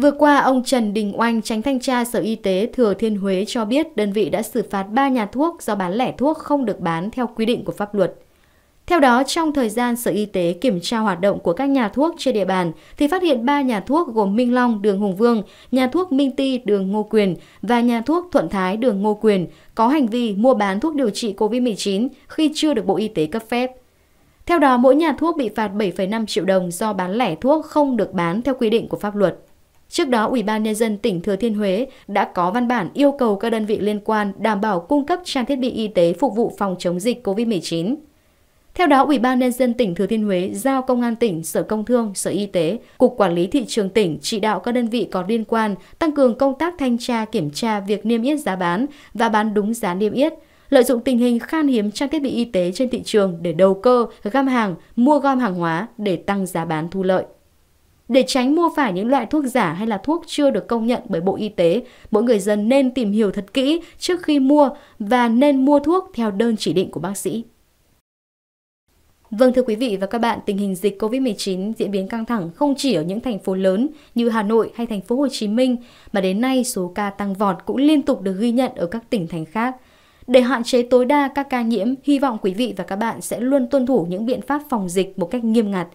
Vừa qua, ông Trần Đình Oanh, tránh thanh tra Sở Y tế Thừa Thiên Huế cho biết đơn vị đã xử phạt 3 nhà thuốc do bán lẻ thuốc không được bán theo quy định của pháp luật. Theo đó, trong thời gian Sở Y tế kiểm tra hoạt động của các nhà thuốc trên địa bàn thì phát hiện 3 nhà thuốc gồm Minh Long, đường Hùng Vương, nhà thuốc Minh Ti, đường Ngô Quyền và nhà thuốc Thuận Thái, đường Ngô Quyền có hành vi mua bán thuốc điều trị COVID-19 khi chưa được Bộ Y tế cấp phép. Theo đó, mỗi nhà thuốc bị phạt 7,5 triệu đồng do bán lẻ thuốc không được bán theo quy định của pháp luật. Trước đó, Ủy ban nhân dân tỉnh Thừa Thiên Huế đã có văn bản yêu cầu các đơn vị liên quan đảm bảo cung cấp trang thiết bị y tế phục vụ phòng chống dịch COVID-19. Theo đó, Ủy ban nhân dân tỉnh Thừa Thiên Huế giao Công an tỉnh, Sở Công Thương, Sở Y tế, Cục Quản lý thị trường tỉnh chỉ đạo các đơn vị có liên quan tăng cường công tác thanh tra kiểm tra việc niêm yết giá bán và bán đúng giá niêm yết, lợi dụng tình hình khan hiếm trang thiết bị y tế trên thị trường để đầu cơ, găm hàng, mua gom hàng hóa để tăng giá bán thu lợi. Để tránh mua phải những loại thuốc giả hay là thuốc chưa được công nhận bởi Bộ Y tế, mỗi người dân nên tìm hiểu thật kỹ trước khi mua và nên mua thuốc theo đơn chỉ định của bác sĩ. Vâng thưa quý vị và các bạn, tình hình dịch COVID-19 diễn biến căng thẳng không chỉ ở những thành phố lớn như Hà Nội hay thành phố Hồ Chí Minh, mà đến nay số ca tăng vọt cũng liên tục được ghi nhận ở các tỉnh thành khác. Để hạn chế tối đa các ca nhiễm, hy vọng quý vị và các bạn sẽ luôn tuân thủ những biện pháp phòng dịch một cách nghiêm ngặt.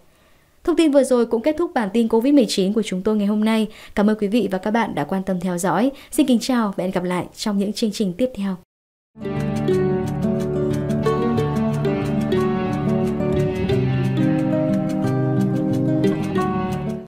Thông tin vừa rồi cũng kết thúc bản tin COVID-19 của chúng tôi ngày hôm nay. Cảm ơn quý vị và các bạn đã quan tâm theo dõi. Xin kính chào và hẹn gặp lại trong những chương trình tiếp theo.